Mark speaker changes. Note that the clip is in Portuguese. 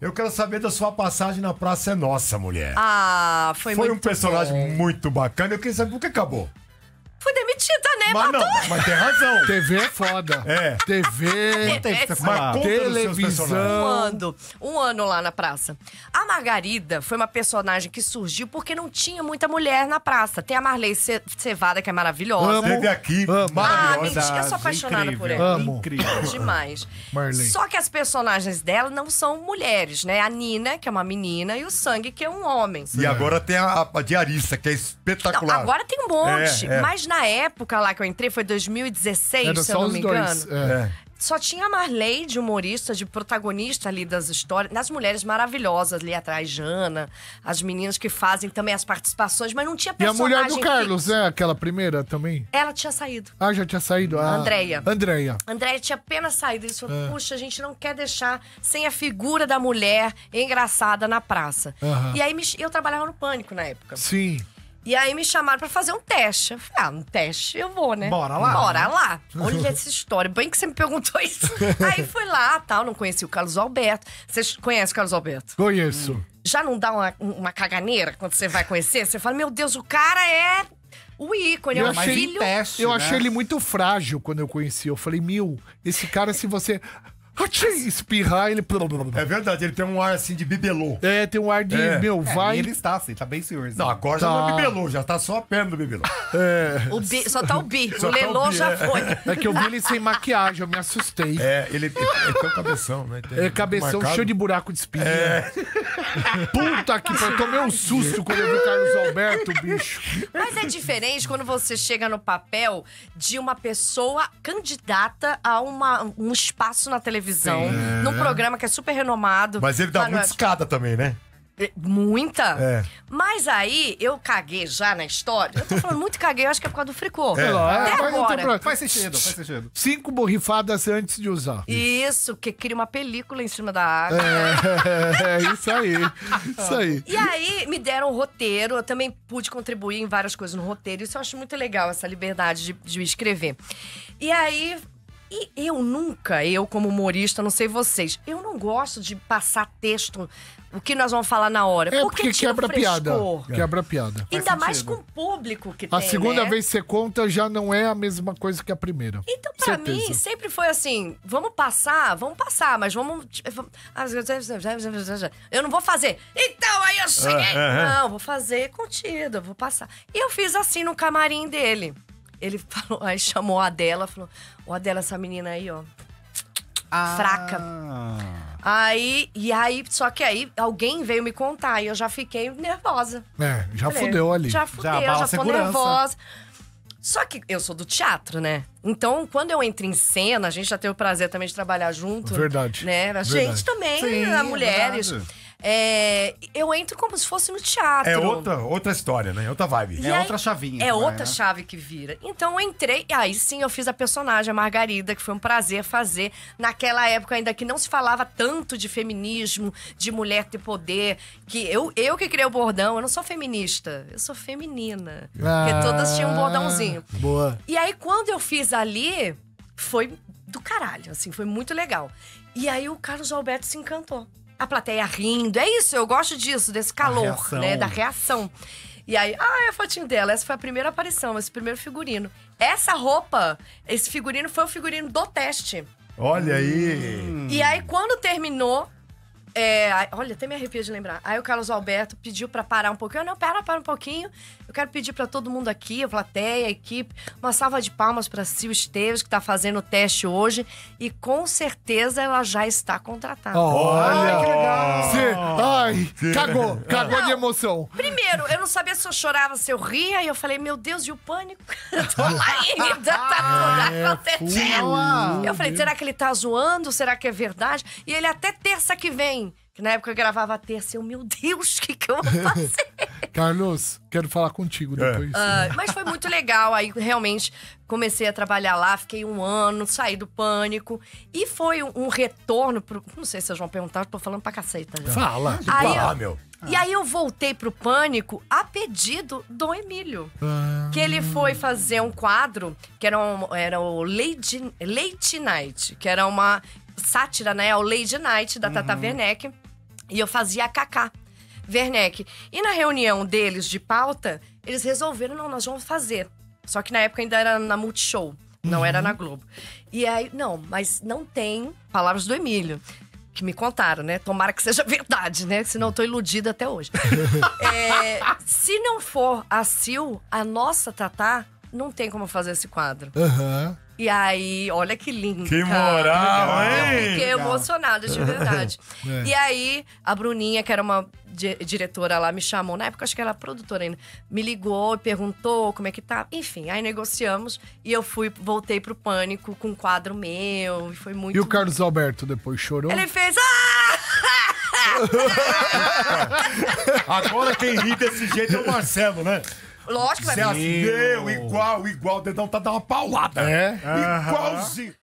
Speaker 1: Eu quero saber da sua passagem na Praça é Nossa, mulher. Ah, foi, foi muito um personagem bom. muito bacana. Eu queria saber por que acabou mas não, mas tem razão. TV é foda. É. TV. Televisão. Um ano, um ano lá na praça. A Margarida foi uma personagem que surgiu porque não tinha muita mulher na praça. Tem a Marley Cevada, que é maravilhosa. Amo. Teve aqui. Amo. Maravilhosa. Ah, mentira, eu sou apaixonada Incrível. por ela. Amo. Incrível. Demais. Marley. Só que as personagens dela não são mulheres, né? A Nina, que é uma menina, e o Sangue, que é um homem. E agora tem a, a diarista, que é espetacular. Não, agora tem um monte. É, é. Mas na época lá que eu entrei foi 2016, Era se eu não me engano. É. é. Só tinha a Marley de humorista, de protagonista ali das histórias, das mulheres maravilhosas ali atrás, Jana, as meninas que fazem também as participações, mas não tinha E a mulher do Carlos, é aquela primeira também? Ela tinha saído. Ah, já tinha saído? Ah, Andréia. Andréia. Andréia tinha apenas saído. Eles falaram, é. puxa, a gente não quer deixar sem a figura da mulher engraçada na praça. E aí eu trabalhava no Pânico na época. Sim. E aí me chamaram para fazer um teste. Eu falei, ah, um teste eu vou, né? Bora lá. Bora lá. Olha é essa história. Bem que você me perguntou isso. aí fui lá, tal, não conheci o Carlos Alberto. Vocês conhecem o Carlos Alberto? Conheço. Já não dá uma, uma caganeira quando você vai conhecer? Você fala, meu Deus, o cara é o ícone, é eu é um achei, filho. Teste, eu né? achei ele muito frágil quando eu conheci. Eu falei, mil, esse cara, se você espirrar, ele. É verdade, ele tem um ar assim de bibelô. É, tem um ar de. É. Meu, é, vai. É, ele está assim, tá bem senhorzinho. Não, agora tá. já não é tá. bibelô, já tá só a perna do bibelô. É. O bi, só tá o bi, só o tá lelô já é. foi. É que eu vi ele sem maquiagem, eu me assustei. É, ele tem é tão cabeção, né? Tem é, cabeção cheio de buraco de espinha. É. Puta que pariu, tomei um susto quando eu vi o Carlos Alberto, bicho. Mas é diferente quando você chega no papel de uma pessoa candidata a uma, um espaço na televisão, num programa que é super renomado. Mas ele dá muita escada também, né? É, muita. É. Mas aí eu caguei já na história. Eu tô falando muito caguei, eu acho que é por causa do fricô. É. Até agora. Faz sentido, faz sentido. Cinco borrifadas antes de usar. Isso, que cria uma película em cima da água. É, é, é isso aí. Isso aí. E aí me deram o roteiro, eu também pude contribuir em várias coisas no roteiro. Isso eu acho muito legal, essa liberdade de, de escrever. E aí e eu nunca, eu como humorista, não sei vocês, eu não gosto de passar texto, o que nós vamos falar na hora. É porque, porque é. quebra piada. Quebra piada. Ainda mais com o público que a tem. A segunda né? vez que você conta já não é a mesma coisa que a primeira. Então, pra Certeza. mim, sempre foi assim: vamos passar, vamos passar, mas vamos. Tipo, eu não vou fazer. Então, aí eu é, cheguei. É, não, vou fazer contido, vou passar. E eu fiz assim no camarim dele ele falou, aí chamou a Adela, falou: Ó, Adela, essa menina aí, ó. Ah. Fraca. Aí, e aí, só que aí alguém veio me contar e eu já fiquei nervosa. É, já Falei, fudeu ali. Já fudeu, já, já tô nervosa. Só que eu sou do teatro, né? Então, quando eu entro em cena, a gente já teve o prazer também de trabalhar junto. Verdade. Né? A gente também, Sim, né, mulheres. Verdade. É, eu entro como se fosse no teatro. É outra, outra história, né? É outra vibe. é aí, outra chavinha. É né? outra chave que vira. Então eu entrei, e aí sim eu fiz a personagem, a Margarida, que foi um prazer fazer. Naquela época ainda que não se falava tanto de feminismo, de mulher ter poder, que eu, eu que criei o bordão, eu não sou feminista, eu sou feminina. Ah, porque todas tinham um bordãozinho. Boa. E aí quando eu fiz ali, foi do caralho, assim, foi muito legal. E aí o Carlos Alberto se encantou a plateia rindo. É isso, eu gosto disso, desse calor, né? Da reação. E aí, ah, é a fotinho dela. Essa foi a primeira aparição, esse primeiro figurino. Essa roupa, esse figurino foi o figurino do teste. Olha aí! E aí, quando terminou, é, olha, até me arrepio de lembrar. Aí o Carlos Alberto pediu para parar um pouquinho. Eu, não, para, para um pouquinho. Eu quero pedir para todo mundo aqui, a plateia, a equipe, uma salva de palmas para Sil Esteves, que tá fazendo o teste hoje. E com certeza ela já está contratada. Olha, Ai, que legal. ai, cagou, cagou de emoção. Primeiro Primeiro, eu não sabia se eu chorava, se eu ria, e eu falei, meu Deus, e o pânico? Tô lá ainda, ah, tá é, tudo acontecendo. Eu falei, será que ele tá zoando? Será que é verdade? E ele até terça que vem, que na época eu gravava terça, eu, meu Deus, o que, que eu vou fazer? Carlos, quero falar contigo é. depois. Uh, mas foi muito legal. Aí realmente comecei a trabalhar lá, fiquei um ano, saí do pânico. E foi um, um retorno pro. Não sei se vocês vão perguntar, tô falando pra caceta. Já. Né? Fala, aí, fala, eu, meu. E aí eu voltei pro pânico a pedido do Emílio. Ah. Que ele ah. foi fazer um quadro que era, um, era o Lady Late Night, que era uma sátira, né? É o Lady Night da uhum. Tata Werneck. E eu fazia a Cacá. Werneck. E na reunião deles de pauta, eles resolveram, não, nós vamos fazer. Só que na época ainda era na Multishow, não uhum. era na Globo. E aí, não, mas não tem palavras do Emílio que me contaram, né? Tomara que seja verdade, né? Senão eu tô iludida até hoje. é, se não for a Sil, a nossa Tatá não tem como fazer esse quadro. Uhum. E aí, olha que lindo. Que moral, hein? Eu fiquei emocionada, de verdade. É. E aí, a Bruninha, que era uma diretora lá, me chamou. Na época, acho que era produtora ainda. Me ligou e perguntou como é que tá. Enfim, aí negociamos. E eu fui, voltei pro Pânico com um quadro meu. E foi muito. E o Carlos Alberto depois chorou? Ele fez. Ah! Agora quem ri desse jeito é o Marcelo, né? Lógico que vai Você vir. Deu, igual, igual. O dedão tá dando uma paulada. É? Igualzinho.